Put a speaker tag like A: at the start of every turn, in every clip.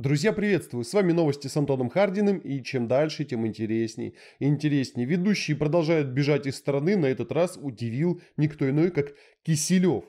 A: Друзья, приветствую! С вами новости с Антоном Хардиным и чем дальше, тем интересней. Интереснее. Ведущие продолжают бежать из страны, на этот раз удивил никто иной, как Киселев.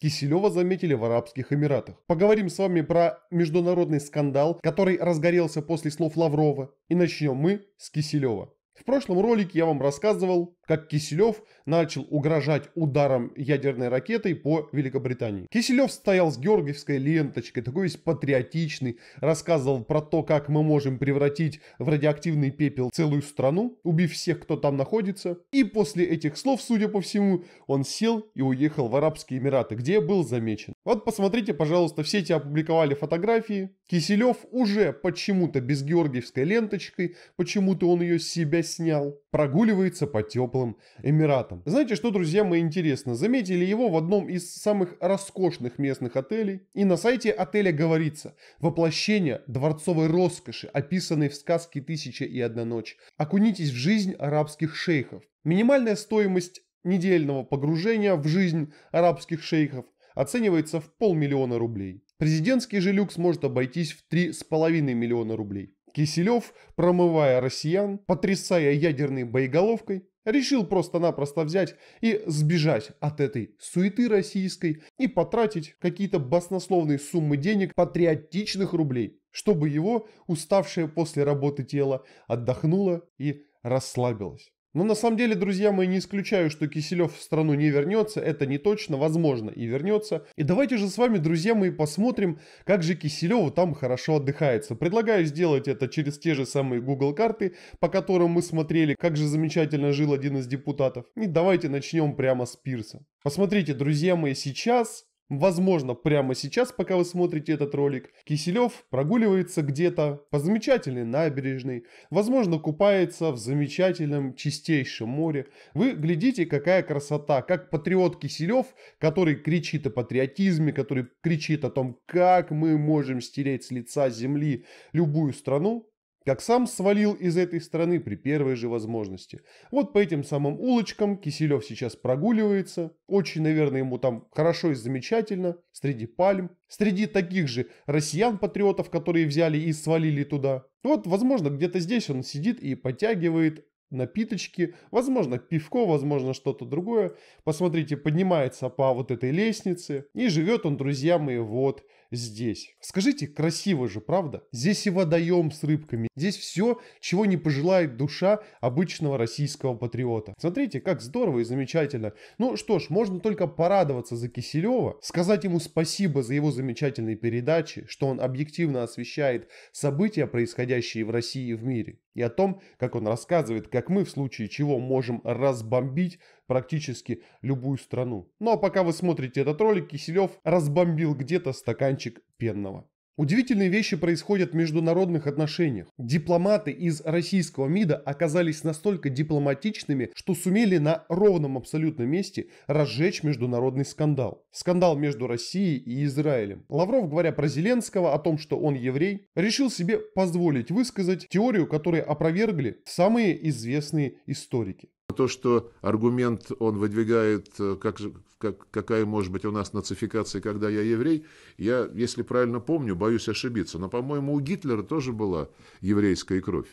A: Киселева заметили в Арабских Эмиратах. Поговорим с вами про международный скандал, который разгорелся после слов Лаврова. И начнем мы с Киселева. В прошлом ролике я вам рассказывал как Киселев начал угрожать ударом ядерной ракетой по Великобритании. Киселев стоял с георгиевской ленточкой, такой весь патриотичный, рассказывал про то, как мы можем превратить в радиоактивный пепел целую страну, убив всех, кто там находится. И после этих слов, судя по всему, он сел и уехал в Арабские Эмираты, где был замечен. Вот посмотрите, пожалуйста, все сети опубликовали фотографии. Киселев уже почему-то без георгиевской ленточкой, почему-то он ее с себя снял, прогуливается по теплым Сполучлатым Эмиратом. Знаете что, друзья мои, интересно? Заметили его в одном из самых роскошных местных отелей. И на сайте отеля говорится «Воплощение дворцовой роскоши, описанной в сказке «Тысяча и одна ночь». Окунитесь в жизнь арабских шейхов. Минимальная стоимость недельного погружения в жизнь арабских шейхов оценивается в полмиллиона рублей. Президентский же люкс может обойтись в 3,5 миллиона рублей. Киселев, промывая россиян, потрясая ядерной боеголовкой, Решил просто-напросто взять и сбежать от этой суеты российской и потратить какие-то баснословные суммы денег, патриотичных рублей, чтобы его уставшее после работы тело отдохнуло и расслабилось. Но на самом деле, друзья мои, не исключаю, что Киселев в страну не вернется, это не точно, возможно и вернется. И давайте же с вами, друзья мои, посмотрим, как же Киселеву там хорошо отдыхается. Предлагаю сделать это через те же самые Google карты, по которым мы смотрели, как же замечательно жил один из депутатов. И давайте начнем прямо с пирса. Посмотрите, друзья мои, сейчас Возможно, прямо сейчас, пока вы смотрите этот ролик, Киселев прогуливается где-то по замечательной набережной, возможно, купается в замечательном чистейшем море. Вы глядите, какая красота, как патриот Киселев, который кричит о патриотизме, который кричит о том, как мы можем стереть с лица земли любую страну, как сам свалил из этой страны при первой же возможности. Вот по этим самым улочкам Киселев сейчас прогуливается, очень, наверное, ему там хорошо и замечательно, среди пальм, среди таких же россиян-патриотов, которые взяли и свалили туда. Вот, возможно, где-то здесь он сидит и подтягивает напиточки, возможно, пивко, возможно, что-то другое. Посмотрите, поднимается по вот этой лестнице, и живет он, друзья мои, вот – здесь. Скажите, красиво же, правда? Здесь и водоем с рыбками. Здесь все, чего не пожелает душа обычного российского патриота. Смотрите, как здорово и замечательно. Ну что ж, можно только порадоваться за Киселева, сказать ему спасибо за его замечательные передачи, что он объективно освещает события, происходящие в России и в мире, и о том, как он рассказывает, как мы в случае чего можем разбомбить практически любую страну. Ну а пока вы смотрите этот ролик, Киселев разбомбил где-то стаканчик пенного. Удивительные вещи происходят в международных отношениях. Дипломаты из российского МИДа оказались настолько дипломатичными, что сумели на ровном абсолютном месте разжечь международный скандал. Скандал между Россией и Израилем. Лавров, говоря про Зеленского, о том, что он еврей, решил себе позволить высказать теорию, которую опровергли самые известные историки. То, что аргумент он выдвигает, э, как, как, какая может быть у нас нацификация, когда я еврей, я, если правильно помню, боюсь ошибиться. Но, по-моему, у Гитлера тоже была еврейская кровь.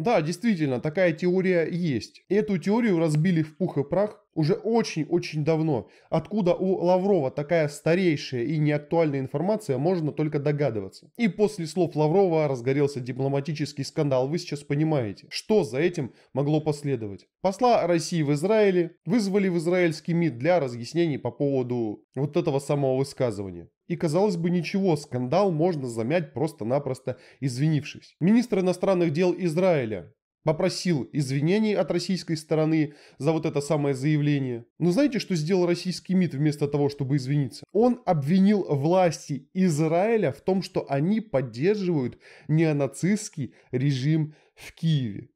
A: Да, действительно, такая теория есть. Эту теорию разбили в пух и прах уже очень-очень давно. Откуда у Лаврова такая старейшая и неактуальная информация, можно только догадываться. И после слов Лаврова разгорелся дипломатический скандал, вы сейчас понимаете, что за этим могло последовать. Посла России в Израиле вызвали в израильский МИД для разъяснений по поводу вот этого самого высказывания. И, казалось бы, ничего, скандал можно замять просто-напросто извинившись. Министр иностранных дел Израиля попросил извинений от российской стороны за вот это самое заявление. Но знаете, что сделал российский МИД вместо того, чтобы извиниться? Он обвинил власти Израиля в том, что они поддерживают неонацистский режим в Киеве.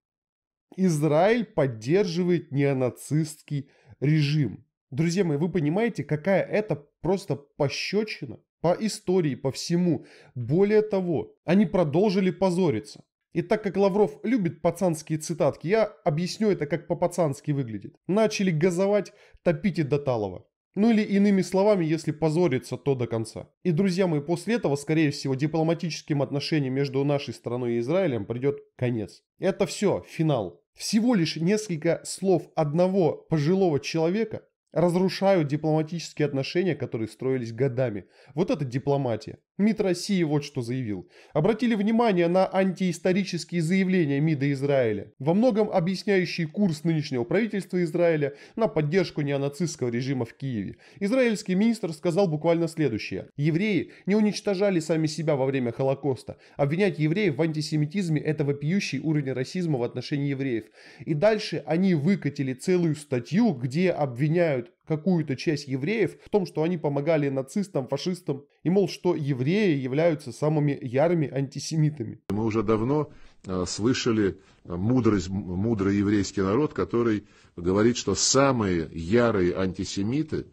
A: Израиль поддерживает неонацистский режим. Друзья мои, вы понимаете, какая это просто пощечина по истории, по всему. Более того, они продолжили позориться. И так как Лавров любит пацанские цитатки, я объясню это, как по-пацански выглядит. Начали газовать «топите до талого». Ну или иными словами, если позориться, то до конца. И, друзья мои, после этого, скорее всего, дипломатическим отношениям между нашей страной и Израилем придет конец. Это все, финал. Всего лишь несколько слов одного пожилого человека разрушают дипломатические отношения, которые строились годами. Вот это дипломатия. МИД России вот что заявил. Обратили внимание на антиисторические заявления МИДа Израиля, во многом объясняющие курс нынешнего правительства Израиля на поддержку неонацистского режима в Киеве. Израильский министр сказал буквально следующее. Евреи не уничтожали сами себя во время Холокоста. Обвинять евреев в антисемитизме – это вопиющий уровень расизма в отношении евреев. И дальше они выкатили целую статью, где обвиняют какую-то часть евреев в том, что они помогали нацистам, фашистам, и, мол, что евреи являются самыми ярыми антисемитами. Мы уже давно э, слышали э, мудрость, мудрый еврейский народ, который говорит, что самые ярые антисемиты,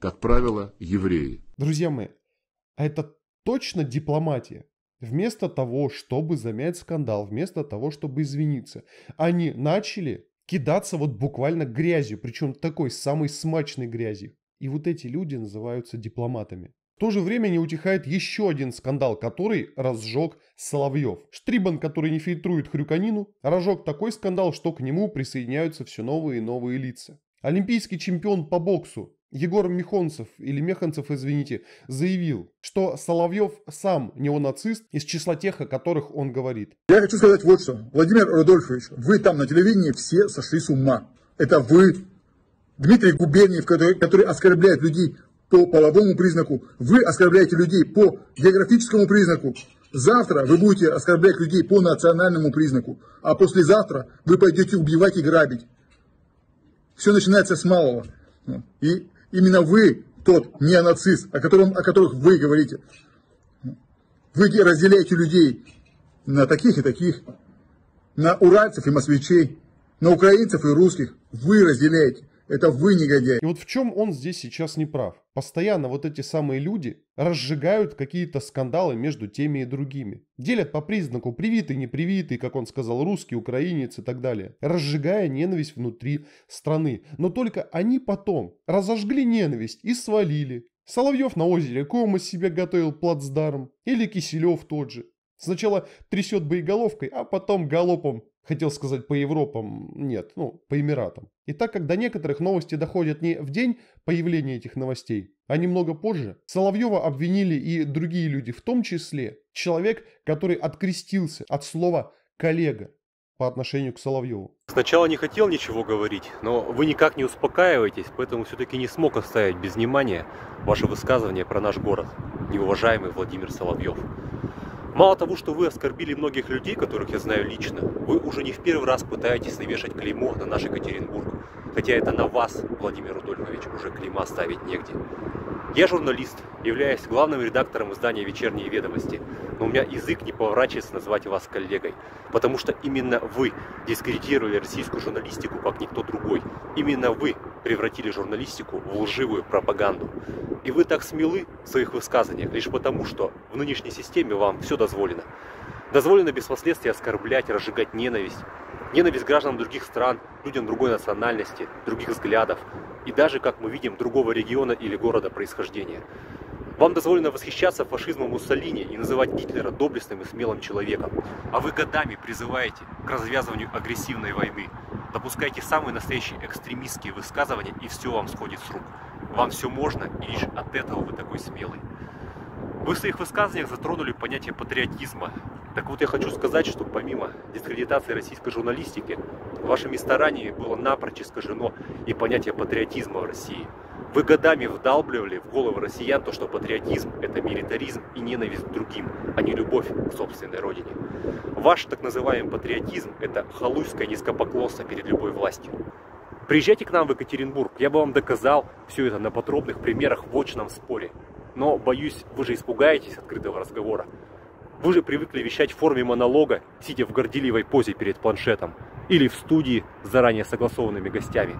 A: как
B: правило, евреи.
A: Друзья мои, а это точно дипломатия? Вместо того, чтобы замять скандал, вместо того, чтобы извиниться, они начали кидаться вот буквально грязью, причем такой самой смачной грязью. И вот эти люди называются дипломатами. В то же время не утихает еще один скандал, который разжег Соловьев. Штрибан, который не фильтрует хрюканину, разжег такой скандал, что к нему присоединяются все новые и новые лица. Олимпийский чемпион по боксу Егор Михонцев, или Мехонцев, извините, заявил, что Соловьев сам неонацист из числа тех, о которых он говорит. Я хочу сказать вот что. Владимир Рудольфович, вы там на телевидении все сошли с ума. Это вы, Дмитрий Губерниев, который, который оскорбляет людей по половому признаку, вы оскорбляете людей по географическому признаку, завтра вы будете оскорблять людей по национальному признаку, а послезавтра вы пойдете убивать и грабить. Все начинается с малого. И Именно вы тот неонацист, о, котором, о которых вы говорите. Вы разделяете людей на таких и таких, на уральцев и москвичей, на украинцев и русских. Вы разделяете. Это вы негодяй. И вот в чем он здесь сейчас не прав. Постоянно вот эти самые люди разжигают какие-то скандалы между теми и другими. Делят по признаку привитый, непривитый, как он сказал, русский, украинец и так далее. Разжигая ненависть внутри страны. Но только они потом разожгли ненависть и свалили. Соловьев на озере Кома себе готовил плацдарм. Или Киселев тот же. Сначала трясет боеголовкой, а потом галопом Хотел сказать по Европам, нет, ну, по Эмиратам. И так как до некоторых новости доходят не в день появления этих новостей, а немного позже, Соловьева обвинили и другие люди, в том числе человек, который открестился от слова «коллега» по отношению к Соловьеву.
B: Сначала не хотел ничего говорить, но вы никак не успокаиваетесь, поэтому все-таки не смог оставить без внимания ваше высказывание про наш город, неуважаемый Владимир Соловьев. Мало того, что вы оскорбили многих людей, которых я знаю лично, вы уже не в первый раз пытаетесь навешать клеймо на наш Екатеринбург. Хотя это на вас, Владимир Рудольфович, уже клейма ставить негде. Я журналист, являюсь главным редактором издания «Вечерние ведомости», но у меня язык не поворачивается назвать вас коллегой, потому что именно вы дискредитировали российскую журналистику, как никто другой. Именно вы превратили журналистику в лживую пропаганду. И вы так смелы в своих высказываниях лишь потому, что в нынешней системе вам все дозволено. Дозволено без последствий оскорблять, разжигать ненависть. Ненависть гражданам других стран, людям другой национальности, других взглядов и даже, как мы видим, другого региона или города происхождения. Вам дозволено восхищаться фашизмом Муссолини и называть Гитлера доблестным и смелым человеком. А вы годами призываете к развязыванию агрессивной войны. Допускаете самые настоящие экстремистские высказывания, и все вам сходит с рук. Вам все можно, и лишь от этого вы такой смелый. Вы в своих высказываниях затронули понятие патриотизма. Так вот я хочу сказать, что помимо дискредитации российской журналистики, вашими стараниями было напрочь искажено и понятие патриотизма в России – вы годами вдалбливали в головы россиян то, что патриотизм – это милитаризм и ненависть к другим, а не любовь к собственной родине. Ваш так называемый патриотизм – это халуйское низкопоклонство перед любой властью. Приезжайте к нам в Екатеринбург, я бы вам доказал все это на подробных примерах в очном споре. Но, боюсь, вы же испугаетесь открытого разговора. Вы же привыкли вещать в форме монолога, сидя в горделивой позе перед планшетом или в студии с заранее согласованными гостями.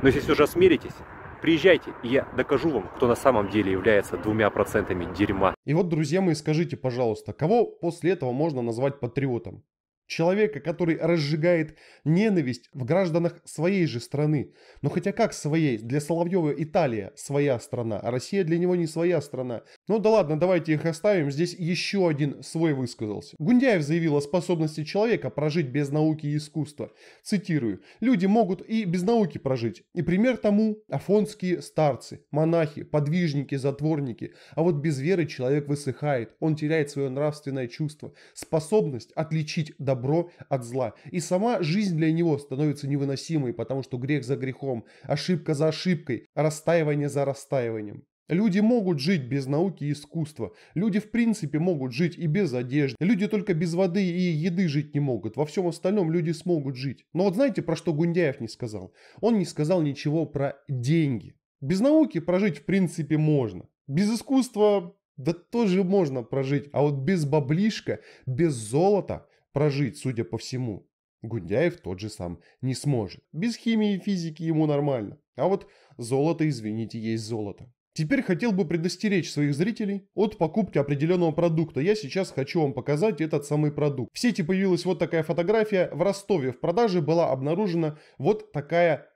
B: Но если все же осмелитесь, Приезжайте, и я докажу вам, кто на самом деле является двумя процентами дерьма.
A: И вот, друзья мои, скажите, пожалуйста, кого после этого можно назвать патриотом? человека, который разжигает ненависть в гражданах своей же страны. Но хотя как своей? Для Соловьева Италия своя страна, а Россия для него не своя страна. Ну да ладно, давайте их оставим, здесь еще один свой высказался. Гундяев заявил о способности человека прожить без науки и искусства. Цитирую, люди могут и без науки прожить. И пример тому афонские старцы, монахи, подвижники, затворники. А вот без веры человек высыхает, он теряет свое нравственное чувство, способность отличить добро добро от зла. И сама жизнь для него становится невыносимой, потому что грех за грехом, ошибка за ошибкой, растаивание за растаиванием. Люди могут жить без науки и искусства. Люди в принципе могут жить и без одежды. Люди только без воды и еды жить не могут. Во всем остальном люди смогут жить. Но вот знаете, про что Гундяев не сказал? Он не сказал ничего про деньги. Без науки прожить в принципе можно. Без искусства да тоже можно прожить. А вот без баблишка, без золота, прожить, судя по всему. Гундяев тот же сам не сможет. Без химии и физики ему нормально. А вот золото, извините, есть золото. Теперь хотел бы предостеречь своих зрителей от покупки определенного продукта. Я сейчас хочу вам показать этот самый продукт. В сети появилась вот такая фотография. В Ростове в продаже была обнаружена вот такая...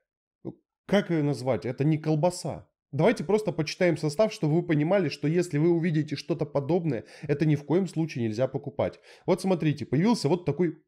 A: Как ее назвать? Это не колбаса. Давайте просто почитаем состав, чтобы вы понимали, что если вы увидите что-то подобное, это ни в коем случае нельзя покупать. Вот смотрите, появился вот такой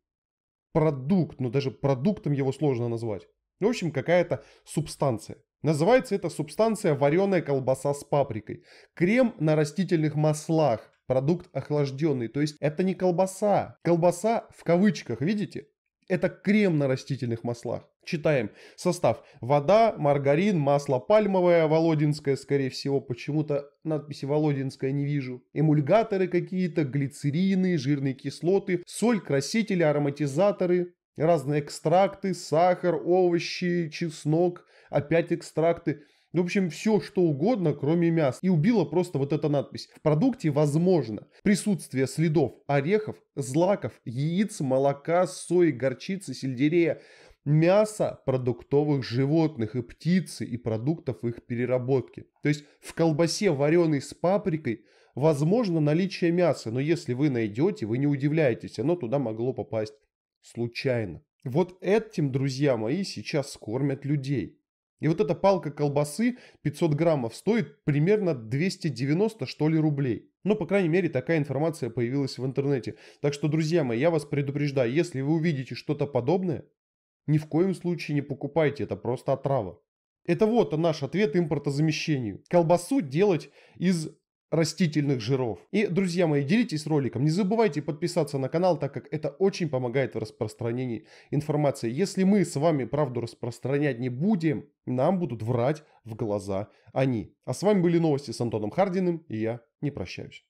A: продукт, но ну, даже продуктом его сложно назвать. В общем, какая-то субстанция. Называется эта субстанция вареная колбаса с паприкой. Крем на растительных маслах. Продукт охлажденный. То есть это не колбаса. Колбаса в кавычках, видите? Это крем на растительных маслах. Читаем состав. Вода, маргарин, масло пальмовое, володинское, скорее всего, почему-то надписи володинское не вижу. Эмульгаторы какие-то, глицерины, жирные кислоты, соль, красители, ароматизаторы, разные экстракты, сахар, овощи, чеснок, опять экстракты. В общем, все что угодно, кроме мяса. И убила просто вот эта надпись. В продукте возможно присутствие следов орехов, злаков, яиц, молока, сои, горчицы, сельдерея, мяса продуктовых животных и птицы и продуктов их переработки. То есть в колбасе, вареной с паприкой, возможно наличие мяса, но если вы найдете, вы не удивляетесь, оно туда могло попасть случайно. Вот этим, друзья мои, сейчас кормят людей. И вот эта палка колбасы 500 граммов стоит примерно 290 что ли рублей. Ну, по крайней мере, такая информация появилась в интернете. Так что, друзья мои, я вас предупреждаю, если вы увидите что-то подобное, ни в коем случае не покупайте, это просто отрава. Это вот наш ответ импортозамещению. Колбасу делать из растительных жиров. И, друзья мои, делитесь роликом. Не забывайте подписаться на канал, так как это очень помогает в распространении информации. Если мы с вами правду распространять не будем, нам будут врать в глаза они. А с вами были новости с Антоном Хардиным, и я не прощаюсь.